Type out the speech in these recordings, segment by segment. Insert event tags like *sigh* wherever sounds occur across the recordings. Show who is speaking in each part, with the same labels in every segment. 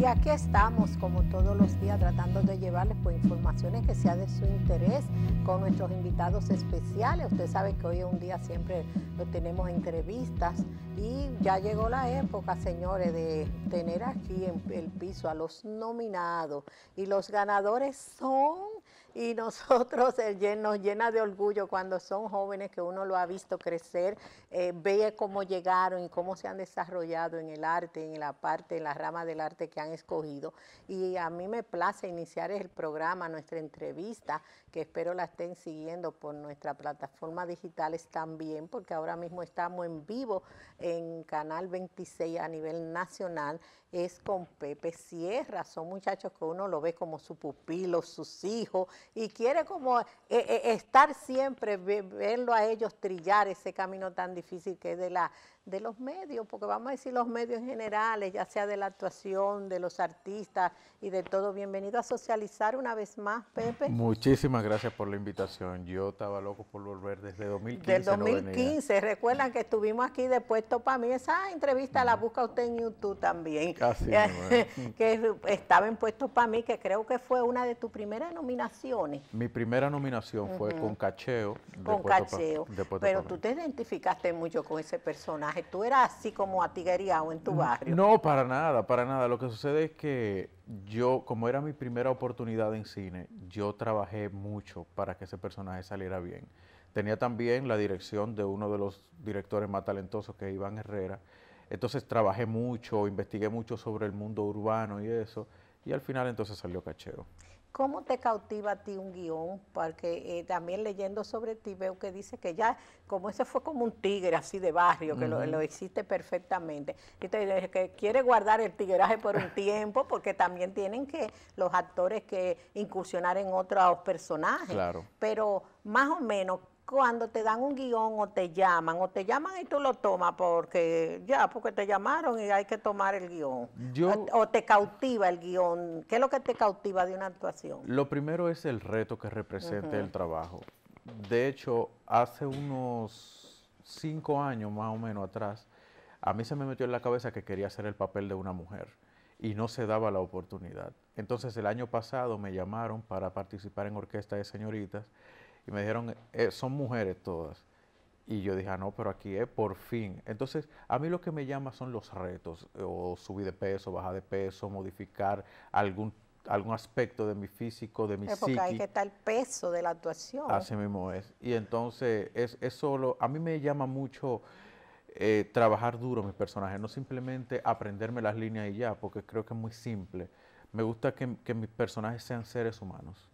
Speaker 1: Y aquí estamos, como todos los días, tratando de llevarles pues, informaciones que sea de su interés con nuestros invitados especiales. Usted sabe que hoy es un día siempre lo tenemos entrevistas y ya llegó la época, señores, de tener aquí en el piso a los nominados. Y los ganadores son y nosotros nos llena de orgullo cuando son jóvenes que uno lo ha visto crecer, eh, ve cómo llegaron y cómo se han desarrollado en el arte, en la parte, en la rama del arte que han escogido. Y a mí me place iniciar el programa, nuestra entrevista, que espero la estén siguiendo por nuestra plataforma digitales también, porque ahora mismo estamos en vivo en Canal 26 a nivel nacional es con Pepe Sierra. Son muchachos que uno lo ve como su pupilo, sus hijos, y quiere como eh, eh, estar siempre, verlo a ellos trillar ese camino tan difícil que es de la, de los medios, porque vamos a decir los medios en generales, ya sea de la actuación, de los artistas y de todo. Bienvenido a socializar una vez más, Pepe.
Speaker 2: Muchísimas gracias por la invitación. Yo estaba loco por volver desde 2015. Del 2015.
Speaker 1: Recuerdan que estuvimos aquí de puesto para mí. Esa entrevista la busca usted en YouTube también. Casi. *laughs* que estaba en puesto para mí, que creo que fue una de tus primeras nominaciones.
Speaker 2: Mi primera nominación fue con Cacheo. Con Cacheo. Pero tú
Speaker 1: te identificaste mucho con ese personaje tú eras así como atiguereado en tu mm, barrio.
Speaker 2: No, para nada, para nada. Lo que sucede es que yo, como era mi primera oportunidad en cine, yo trabajé mucho para que ese personaje saliera bien. Tenía también la dirección de uno de los directores más talentosos, que es Iván Herrera. Entonces trabajé mucho, investigué mucho sobre el mundo urbano y eso, y al final entonces salió cachero.
Speaker 1: ¿Cómo te cautiva a ti un guión? Porque eh, también leyendo sobre ti veo que dice que ya, como ese fue como un tigre así de barrio, que lo, existe hiciste perfectamente. Y te que quiere guardar el tigreaje por un tiempo, porque también tienen que los actores que incursionar en otros personajes. Claro. Pero más o menos, cuando te dan un guión o te llaman, o te llaman y tú lo tomas porque ya, porque te llamaron y hay que tomar el guión. o, te cautiva el guión. ¿Qué es lo que te cautiva de una actuación?
Speaker 2: Lo primero es el reto que representa el trabajo. De hecho, hace unos cinco años más o menos atrás, a mí se me metió en la cabeza que quería hacer el papel de una mujer y no se daba la oportunidad. Entonces el año pasado me llamaron para participar en Orquesta de Señoritas y me dijeron, eh, son mujeres todas. Y yo dije, ah, no, pero aquí es por fin. Entonces, a mí lo que me llama son los retos, eh, o subir de peso, bajar de peso, modificar algún algún aspecto de mi físico, de mi Porque Es hay que
Speaker 1: está el peso de la actuación. Así
Speaker 2: mismo es. Y entonces es, es solo, a mí me llama mucho eh, trabajar duro mis personajes, no simplemente aprenderme las líneas y ya, porque creo que es muy simple. Me gusta que mis personajes sean seres humanos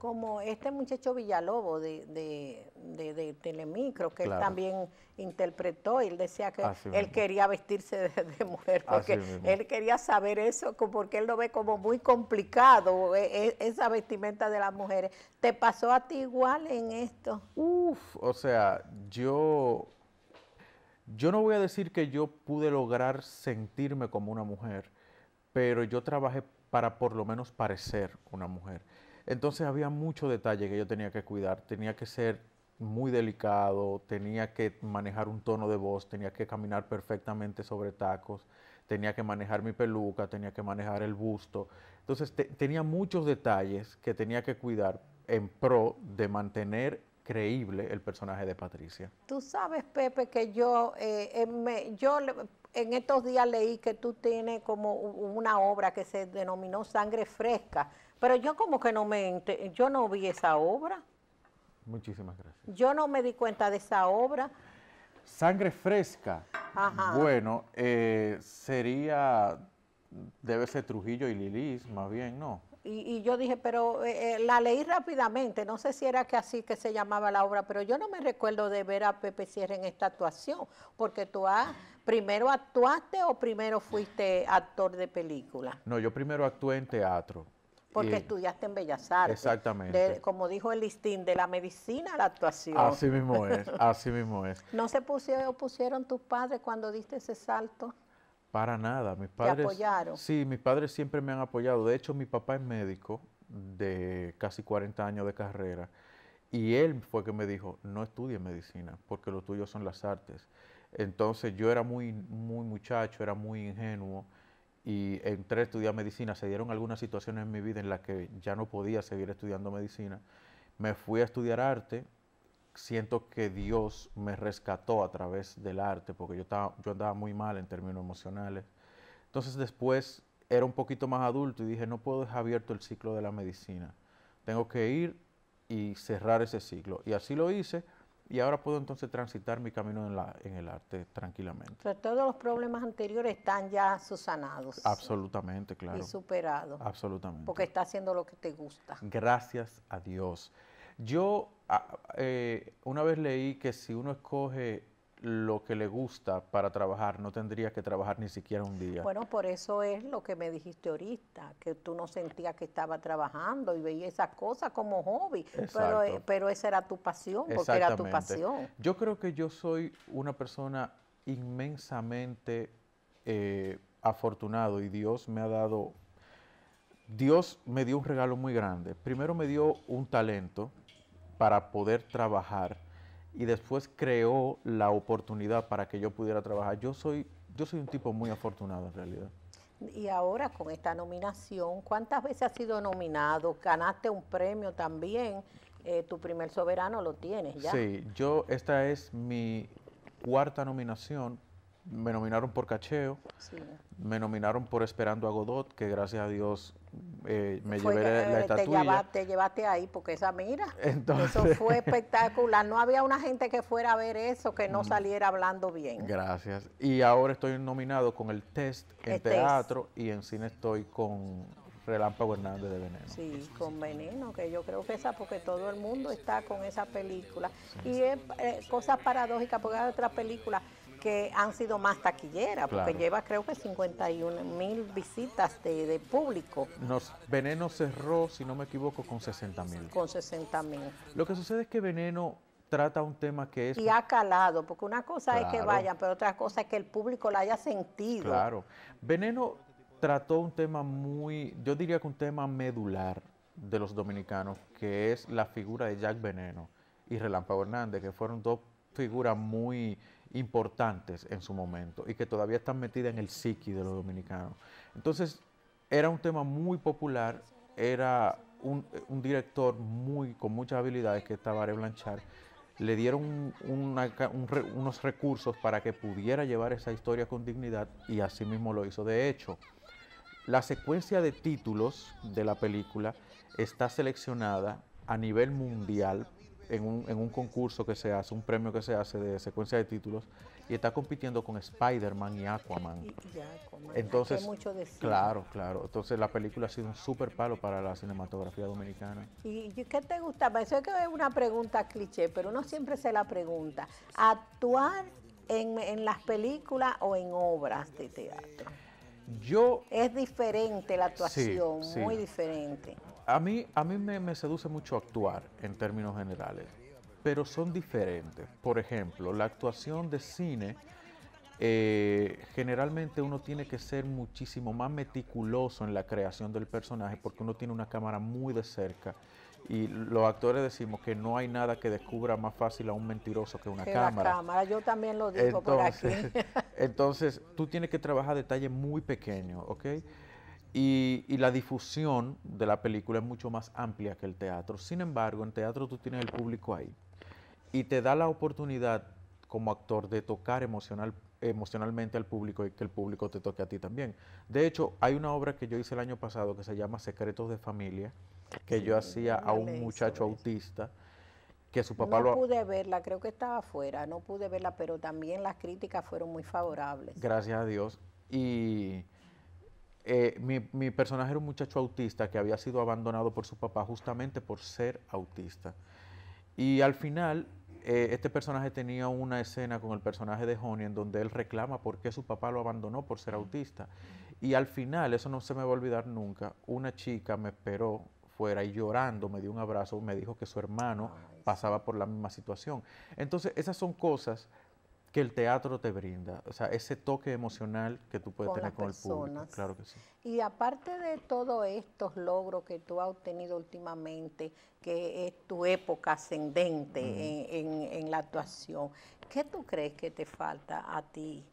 Speaker 1: como este muchacho Villalobo de, de, Telemicro, que él también interpretó, y él decía que él quería vestirse de, mujer, porque él quería saber eso, porque él lo ve como muy complicado, e, e, esa vestimenta de las mujeres. ¿Te pasó a ti igual en esto?
Speaker 2: Uf, o sea, yo, yo no voy a decir que yo pude lograr sentirme como una mujer, pero yo trabajé para por lo menos parecer una mujer. Entonces había muchos detalles que yo tenía que cuidar, tenía que ser muy delicado, tenía que manejar un tono de voz, tenía que caminar perfectamente sobre tacos, tenía que manejar mi peluca, tenía que manejar el busto. Entonces tenía muchos detalles que tenía que cuidar en pro de mantener creíble el personaje de Patricia.
Speaker 1: Tú sabes, Pepe, que yo, eh, eh, yo en estos días leí que tú tienes como una obra que se denominó Sangre Fresca pero yo como que no me yo no vi esa obra.
Speaker 2: Muchísimas gracias.
Speaker 1: Yo no me di cuenta de esa obra.
Speaker 2: Sangre fresca.
Speaker 1: Ajá. Bueno,
Speaker 2: eh, sería, debe ser Trujillo y Lilis, más bien, ¿no?
Speaker 1: Y, yo dije, pero eh, eh, la leí rápidamente, no sé si era que así que se llamaba la obra, pero yo no me recuerdo de ver a Pepe Sierra en esta actuación, porque tú primero actuaste o primero fuiste actor de película.
Speaker 2: No, yo primero actué en teatro. Porque
Speaker 1: estudiaste en Bellas Artes. Exactamente. como dijo el listín, de la medicina a la actuación. Así mismo es, así mismo es. *laughs* ¿No se pusieron, tus padres cuando diste ese salto?
Speaker 2: Para nada, mis padres. apoyaron? Sí, mis padres siempre me han apoyado. De hecho, mi papá es médico de casi 40 años de carrera y él fue que me dijo, no estudies medicina porque lo tuyo son las artes. Entonces yo era muy, muy muchacho, era muy ingenuo y entré a estudiar medicina. Se dieron algunas situaciones en mi vida en las que ya no podía seguir estudiando medicina. Me fui a estudiar arte. Siento que Dios me rescató a través del arte, porque yo, estaba, yo andaba muy mal en términos emocionales. Entonces después era un poquito más adulto y dije, no puedo dejar abierto el ciclo de la medicina. Tengo que ir y cerrar ese ciclo. Y así lo hice y ahora puedo entonces transitar mi camino en, la, en el arte tranquilamente.
Speaker 1: todos los problemas anteriores están ya susanados.
Speaker 2: Absolutamente, claro. Y
Speaker 1: superados.
Speaker 2: Absolutamente. Porque
Speaker 1: está haciendo lo que te gusta.
Speaker 2: Gracias a Dios. Yo ah, eh, una vez leí que si uno escoge lo que le gusta para trabajar, no tendría que trabajar ni siquiera un día. Bueno,
Speaker 1: por eso es lo que me dijiste ahorita, que tú no sentías que estaba trabajando y veías esas cosas como hobby, eh, pero, esa era tu pasión, porque era tu pasión.
Speaker 2: Yo creo que yo soy una persona inmensamente afortunada eh, afortunado y Dios me ha dado, Dios me dio un regalo muy grande. Primero me dio un talento para poder trabajar y después creó la oportunidad para que yo pudiera trabajar. Yo soy, yo soy un tipo muy afortunado en realidad.
Speaker 1: Y ahora con esta nominación, ¿cuántas veces has sido nominado? Ganaste un premio también, eh, tu primer soberano lo tienes ya. Sí,
Speaker 2: yo esta es mi cuarta nominación. Me nominaron por Cacheo, me nominaron por Esperando a Godot, que gracias a Dios eh, me fue, la
Speaker 1: Te llevaste, ahí, porque esa mira,
Speaker 2: eso
Speaker 1: fue *laughs* espectacular. No había una gente que fuera a ver eso que no mm. saliera hablando bien.
Speaker 2: Gracias. Y ahora estoy nominado con el test en teatro y en cine estoy con Relámpago Hernández de Veneno.
Speaker 1: Sí, con Veneno, que yo creo que esa, porque todo el mundo está con esa película. y es eh, cosa paradójica porque hay otras películas que han sido más taquilleras, porque lleva creo que 51 mil visitas de, público.
Speaker 2: Nos, Veneno cerró, si no me equivoco, con 60 mil.
Speaker 1: Con 60 mil.
Speaker 2: Lo que sucede es que Veneno trata un tema que es... Y ha
Speaker 1: calado, porque una cosa es que vayan, pero otra cosa es que el público la haya sentido. Claro.
Speaker 2: Veneno trató un tema muy, yo diría que un tema medular de los dominicanos, que es la figura de Jack Veneno y Relámpago Hernández, que fueron dos figuras muy importantes en su momento y que todavía están metidas en el psiqui de los dominicanos. Entonces, era un tema muy popular, era un, director muy con muchas habilidades que estaba a Blanchard. Le dieron unos recursos para que pudiera llevar esa historia con dignidad y así mismo lo hizo. De hecho, la secuencia de títulos de la película está seleccionada a nivel mundial en un, en un, concurso que se hace, un premio que se hace de secuencia de títulos, y está compitiendo con Spider-Man y Aquaman. Entonces, claro, claro. Entonces la película ha sido un super palo para la cinematografía dominicana.
Speaker 1: ¿Y qué te gusta? Eso que es una pregunta cliché, pero uno siempre se la pregunta. ¿Actuar en, en las películas o en obras de teatro? Yo... Es diferente la actuación, muy
Speaker 2: diferente a mí, a mí me, seduce mucho actuar en términos generales, pero son diferentes. Por ejemplo, la actuación de cine, eh, generalmente uno tiene que ser muchísimo más meticuloso en la creación del personaje porque uno tiene una cámara muy de cerca. Y los actores decimos que no hay nada que descubra más fácil a un mentiroso que una cámara.
Speaker 1: yo también lo digo entonces, por aquí. *laughs*
Speaker 2: entonces, tú tienes que trabajar detalles muy pequeños, ¿ok? Y, la difusión de la película es mucho más amplia que el teatro. Sin embargo, en teatro tú tienes el público ahí y te da la oportunidad como actor de tocar emocionalmente al público y que el público te toque a ti también. De hecho, hay una obra que yo hice el año pasado que se llama Secretos de Familia, que yo hacía a un muchacho autista que su papá no
Speaker 1: pude verla, creo que estaba afuera, no pude verla, pero también las críticas fueron muy favorables.
Speaker 2: Gracias a Dios. Y eh, mi, personaje era un muchacho autista que había sido abandonado por su papá justamente por ser autista. Y al final, eh, este personaje tenía una escena con el personaje de Honey en donde él reclama por qué su papá lo abandonó por ser autista. Y al final, eso no se me va a olvidar nunca, una chica me esperó fuera y llorando me dio un abrazo, me dijo que su hermano pasaba por la misma situación. Entonces, esas son cosas que el teatro te brinda, o sea, ese toque emocional que tú puedes tener con el público. Claro que sí.
Speaker 1: Y aparte de todos estos logros que tú has obtenido últimamente, que es tu época ascendente en, en, en la actuación, ¿qué tú crees que te falta a ti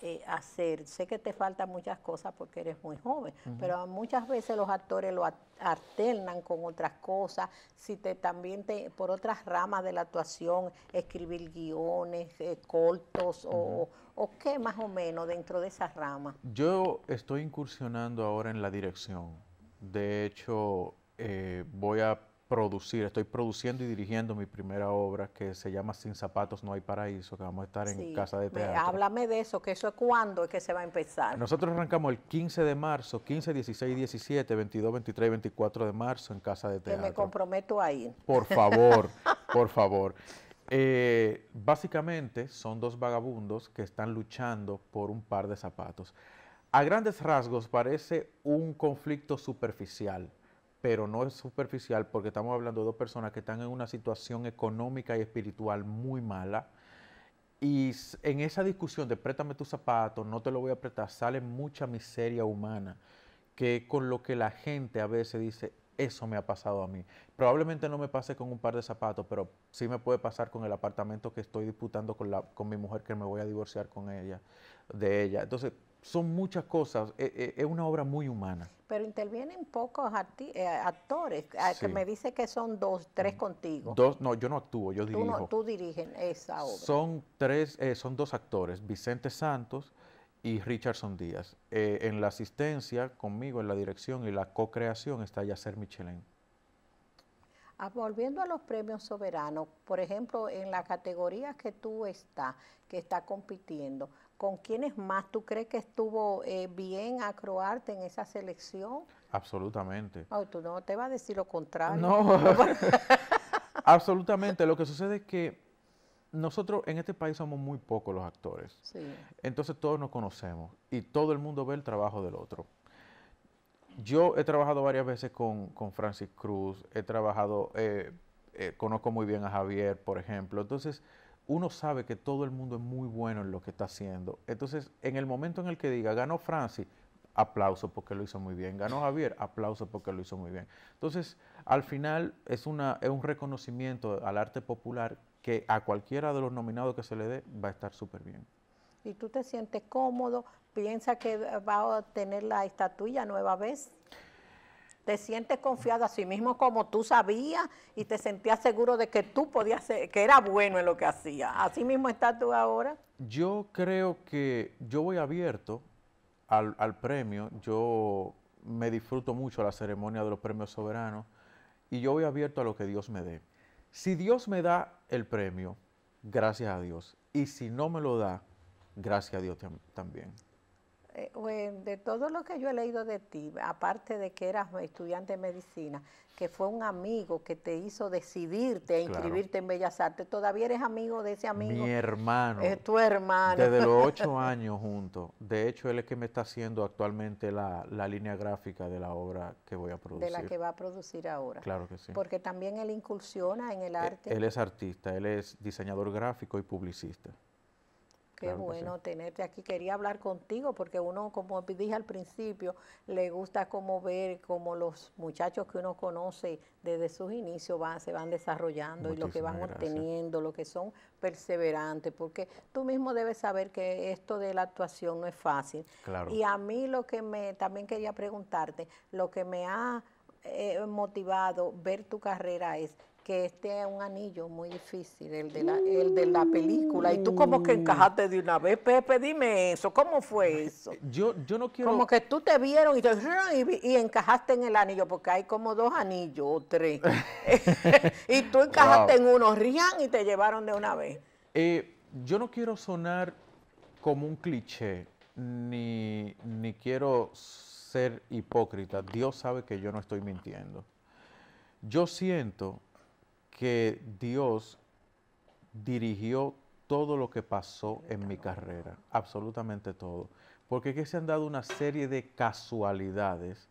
Speaker 1: eh, hacer. Sé que te faltan muchas cosas porque eres muy joven, pero muchas veces los actores lo alternan con otras cosas. Si te también te, por otras ramas de la actuación, escribir guiones, eh, cortos o, o qué más o menos dentro de esas ramas.
Speaker 2: Yo estoy incursionando ahora en la dirección. De hecho, eh, voy a producir, estoy produciendo y dirigiendo mi primera obra que se llama Sin zapatos no hay paraíso, que vamos a estar en casa de teatro.
Speaker 1: háblame de eso, que eso es cuándo es que se va a empezar. Nosotros
Speaker 2: arrancamos el 15 de marzo, 15, 16, 17, 22, 23, 24 de marzo en casa de teatro. Que me
Speaker 1: comprometo ahí. Por favor,
Speaker 2: *laughs* por favor. Eh, básicamente son dos vagabundos que están luchando por un par de zapatos. A grandes rasgos parece un conflicto superficial, pero no es superficial porque estamos hablando de dos personas que están en una situación económica y espiritual muy mala. Y en esa discusión de préstame tus zapatos, no te lo voy a prestar, sale mucha miseria humana, que con lo que la gente a veces dice, eso me ha pasado a mí. Probablemente no me pase con un par de zapatos, pero sí me puede pasar con el apartamento que estoy disputando con, la, con mi mujer, que me voy a divorciar con ella, de ella. Entonces, son muchas cosas, e, e, es, una obra muy humana.
Speaker 1: Pero intervienen pocos eh, actores, eh, que me dice que son dos, tres mm. contigo. Dos,
Speaker 2: no, yo no actúo, yo dirijo. Tú, no, tú
Speaker 1: diriges esa obra.
Speaker 2: Son tres, eh, son dos actores, Vicente Santos y Richardson Díaz. en la asistencia conmigo, en la dirección y la co-creación está Yacer Michelén.
Speaker 1: Ah, volviendo a los premios soberanos, por ejemplo, en la categoría que tú estás, que está compitiendo, ¿Con quiénes más tú crees que estuvo eh, bien a Croarte en esa selección?
Speaker 2: Absolutamente.
Speaker 1: Oh, tú no te vas a decir lo contrario. No, *laughs*
Speaker 2: *laughs* absolutamente. Lo que sucede es que nosotros en este país somos muy pocos los actores. Sí. Entonces todos nos conocemos y todo el mundo ve el trabajo del otro. Yo he trabajado varias veces con, Francis Cruz, he trabajado, eh, eh, conozco muy bien a Javier, por ejemplo. Entonces, uno sabe que todo el mundo es muy bueno en lo que está haciendo. Entonces, en el momento en el que diga, ganó Francis, aplauso porque lo hizo muy bien. Ganó Javier, aplauso porque lo hizo muy bien. Entonces, al final es, una, es un reconocimiento al arte popular que a cualquiera de los nominados que se le dé va a estar súper bien.
Speaker 1: ¿Y tú te sientes cómodo? piensa que va a tener la estatuilla nueva vez? te sientes confiado a sí mismo como tú sabías y te sentías seguro de que tú podías ser, que era bueno en lo que hacías. Así mismo estás tú ahora.
Speaker 2: Yo creo que yo voy abierto al, premio, yo me disfruto mucho la ceremonia de los premios soberanos y yo voy abierto a lo que Dios me dé. Si Dios me da el premio, gracias a Dios. Y si no me lo da, gracias a Dios también.
Speaker 1: Eh, de todo lo que yo he leído de ti, aparte de que eras estudiante de medicina, que fue un amigo que te hizo decidirte a inscribirte en Bellas Artes, todavía eres amigo de ese amigo. Mi
Speaker 2: hermano. Es
Speaker 1: tu hermano. Desde los *laughs* ocho
Speaker 2: años juntos. De hecho, él es que me está haciendo actualmente la, la, línea gráfica de la obra que voy a producir. De la que
Speaker 1: va a producir ahora. Claro que sí. Porque también él incursiona en el e, arte. Él es
Speaker 2: artista, él es diseñador gráfico y publicista. Qué bueno
Speaker 1: tenerte aquí. Quería hablar contigo porque uno, como dije al principio, le gusta como ver cómo los muchachos que uno conoce desde sus inicios van, se van desarrollando y lo que van obteniendo, lo que son perseverantes, porque tú mismo debes saber que esto de la actuación no es fácil. Y a mí lo que me, también quería preguntarte, lo que me ha eh, motivado ver tu carrera es que este es un anillo muy difícil, el de la, el de la película. Y tú como que mm. encajaste de una vez, Pepe, dime eso, ¿cómo fue eso? Yo, yo no quiero... Como que tú te vieron y, te, y, y encajaste en el anillo, porque hay como dos anillos o tres. *laughs* *laughs* y tú encajaste en uno, rían y te llevaron de una vez.
Speaker 2: Eh, yo no quiero sonar como un cliché, ni, ni quiero ser hipócrita. Dios sabe que yo no estoy mintiendo. Yo siento que Dios dirigió todo lo que pasó en mi carrera, absolutamente todo. Porque es que se han dado una serie de casualidades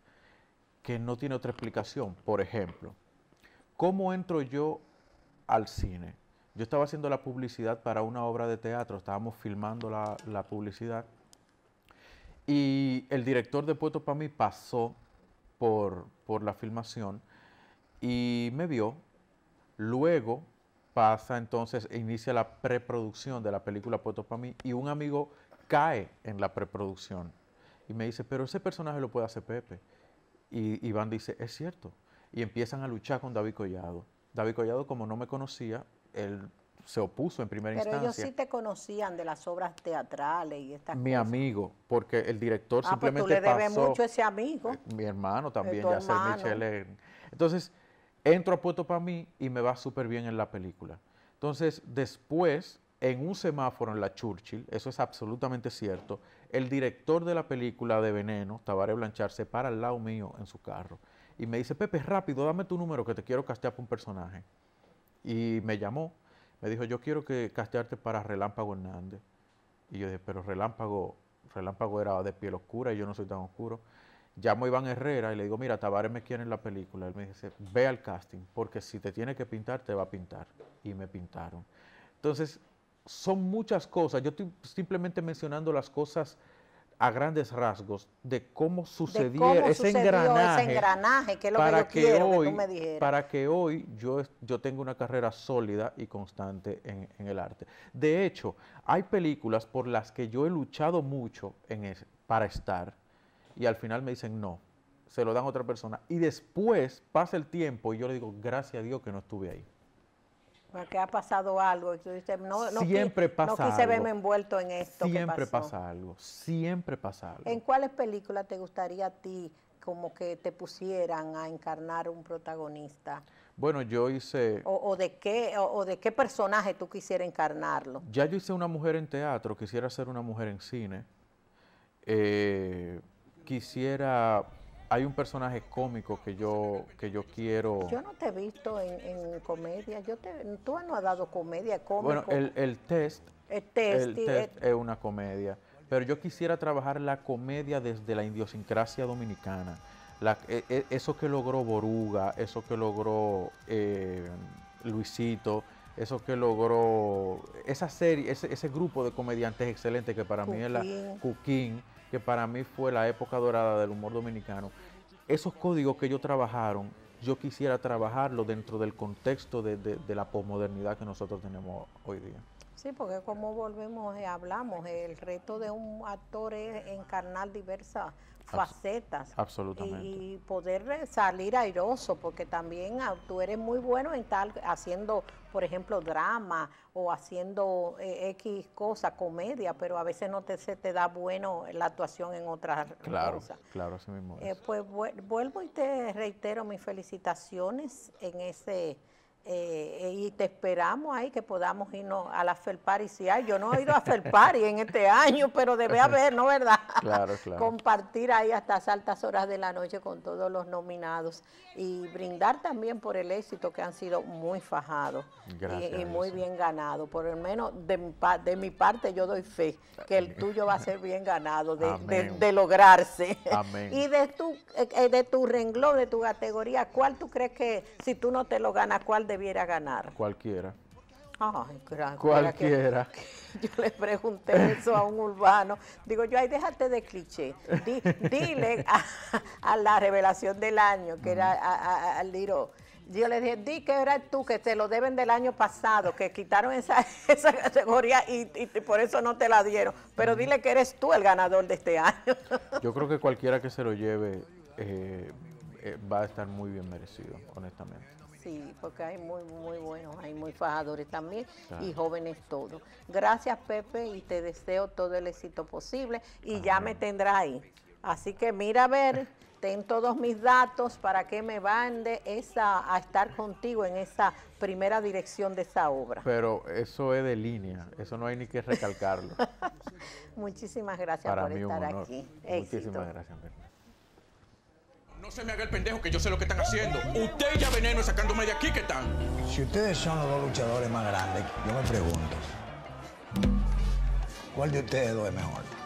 Speaker 2: que no tiene otra explicación. Por ejemplo, ¿cómo entro yo al cine? Yo estaba haciendo la publicidad para una obra de teatro, estábamos filmando la, publicidad y el director de Puerto para mí pasó por, por la filmación y me vio Luego pasa entonces, inicia la preproducción de la película para mí, y un amigo cae en la preproducción y me dice, pero ese personaje lo puede hacer Pepe. Y Iván dice, es cierto. Y empiezan a luchar con David Collado. David Collado, como no me conocía, él se opuso en primera instancia. Pero ellos sí te
Speaker 1: conocían de las obras teatrales y estas Mi
Speaker 2: amigo, porque el director simplemente ah, pues tú le debes mucho
Speaker 1: ese amigo.
Speaker 2: Eh, mi hermano también, ya Michelle, Entonces, entro a puesto para mí y me va súper bien en la película. Entonces, después, en un semáforo en la Churchill, eso es absolutamente cierto, el director de la película de Veneno, Tabaré Blanchard, se para al lado mío en su carro y me dice, Pepe, rápido, dame tu número que te quiero castear para un personaje. Y me llamó, me dijo, yo quiero que castearte para Relámpago Hernández. Y yo dije, pero Relámpago, Relámpago era de piel oscura y yo no soy tan oscuro llamo a Iván Herrera y le digo, mira, Tavares me quiere en la película. Él me dice, ve al casting, porque si te tiene que pintar, te va a pintar. Y me pintaron. Entonces, son muchas cosas. Yo estoy simplemente mencionando las cosas a grandes rasgos de cómo sucedió, ese, engranaje es lo para que, me Para que hoy yo, yo tenga una carrera sólida y constante en, el arte. De hecho, hay películas por las que yo he luchado mucho en para estar, y al final me dicen no, se lo dan a otra persona. Y después pasa el tiempo y yo le digo, gracias a Dios que no estuve ahí.
Speaker 1: Porque ha pasado algo. no, siempre pasa no quise verme envuelto en esto. Siempre pasa
Speaker 2: algo, siempre pasa algo. ¿En
Speaker 1: cuáles películas te gustaría a ti como que te pusieran a encarnar un protagonista?
Speaker 2: Bueno, yo hice...
Speaker 1: O, de qué, o, de qué personaje tú quisieras encarnarlo?
Speaker 2: Ya yo hice una mujer en teatro, quisiera ser una mujer en cine. Eh, quisiera hay un personaje cómico que yo que yo quiero. Yo no
Speaker 1: te he visto en, en comedia. Yo te, tú no has dado comedia cómico, Bueno, el,
Speaker 2: el, test. El test. Eh. es una comedia. Pero yo quisiera trabajar la comedia desde la idiosincrasia dominicana. La, e, e, eso que logró Boruga, eso que logró eh, Luisito, eso que logró esa serie, ese, ese grupo de comediantes excelente que para mí es la Cuquín que para mí fue la época dorada del humor dominicano, esos códigos que ellos trabajaron, yo quisiera trabajarlo dentro del contexto de, de, de la posmodernidad que nosotros tenemos hoy día.
Speaker 1: Sí, porque como volvemos y eh, hablamos, el reto de un actor es encarnar diversas facetas.
Speaker 2: Absolutamente.
Speaker 1: Y poder eh, salir airoso, porque también ah, tú eres muy bueno en tal, haciendo, por ejemplo, drama o haciendo X eh, cosa, comedia, pero a veces no te, se te da bueno la actuación en otras cosas.
Speaker 2: Claro, así mismo.
Speaker 1: pues vuelvo y te reitero mis felicitaciones en ese eh, y te esperamos ahí que podamos irnos a la Felpari si hay. Yo no he ido a Felpari en este año, pero debe *laughs* haber, ¿no verdad? Claro, claro. Compartir ahí hasta las altas horas de la noche con todos los nominados y brindar también por el éxito que han sido muy fajados y, muy bien ganados, Por lo menos de mi, parte yo doy fe que el tuyo va a ser bien ganado, de, lograrse. Y de tu, eh, eh, de tu renglón, de tu categoría, ¿cuál tú crees que si tú no te lo ganas, cuál de viera ganar? Cualquiera. Cualquiera. *laughs* yo le pregunté eso a un urbano. Digo, yo ahí déjate de cliché. dile a, la revelación del año, que era al libro Yo le dije, di que eras tú, que te lo deben del año pasado, que quitaron esa, *laughs* esa categoría y, por eso no te la dieron. Pero dile que eres tú el ganador de este año.
Speaker 2: *laughs* Yo creo que cualquiera que se lo lleve eh, eh, va a estar muy bien merecido, honestamente
Speaker 1: porque hay muy, muy buenos, hay muy fajadores también y jóvenes todos. Gracias, Pepe, y te deseo todo el éxito posible y ya me tendrás ahí. Así que mira a ver, ten todos mis datos para que me mande esa, a estar contigo en esa primera dirección de esa obra.
Speaker 2: Pero eso es de línea, eso no hay ni que recalcarlo. *laughs*
Speaker 1: Muchísimas gracias por estar aquí.
Speaker 2: Muchísimas gracias. No se me haga el pendejo que yo sé lo que están haciendo. Usted ya veneno sacándome de aquí que están. Si ustedes son los dos luchadores más grandes, yo me pregunto, ¿cuál de ustedes dos es mejor?